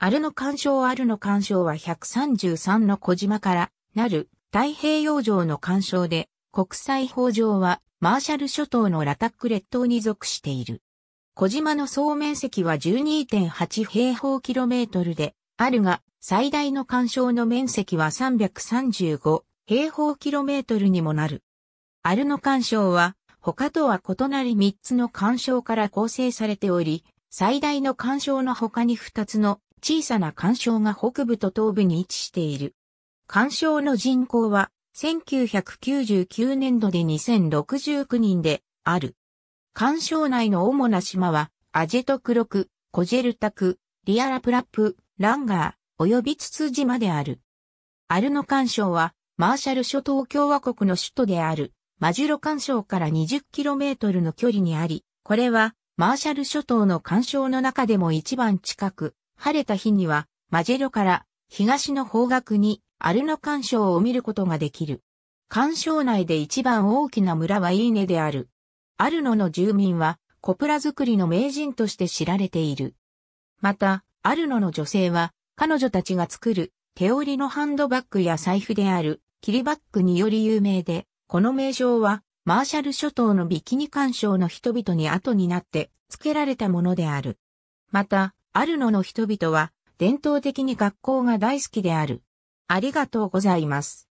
アルノ干渉アルノ干渉は133の小島からなる太平洋上の干渉で、国際法上はマーシャル諸島のラタック列島に属している。小島の総面積は12.8平方キロメートルで、あるが最大の干渉の面積は335平方キロメートルにもなる。アルノ干渉は他とは異なり3つの干渉から構成されており、最大の干渉の他に2つの小さな干渉が北部と東部に位置している。干渉の人口は1999年度で2069人である。干渉内の主な島はアジェトクロク、コジェルタク、リアラプラップ、ランガー、及びツツジまである。アルノ干渉はマーシャル諸島共和国の首都であるマジュロ干渉から 20km の距離にあり、これはマーシャル諸島の干渉の中でも一番近く、晴れた日には、マジェロから東の方角にアルノ干渉を見ることができる。干渉内で一番大きな村はイーネである。アルノの住民はコプラ作りの名人として知られている。また、アルノの女性は彼女たちが作る手織りのハンドバッグや財布であるキリバッグにより有名で、この名称はマーシャル諸島のビキニ干渉の人々に後になって付けられたものである。また、アルノの人々は伝統的に学校が大好きである。ありがとうございます。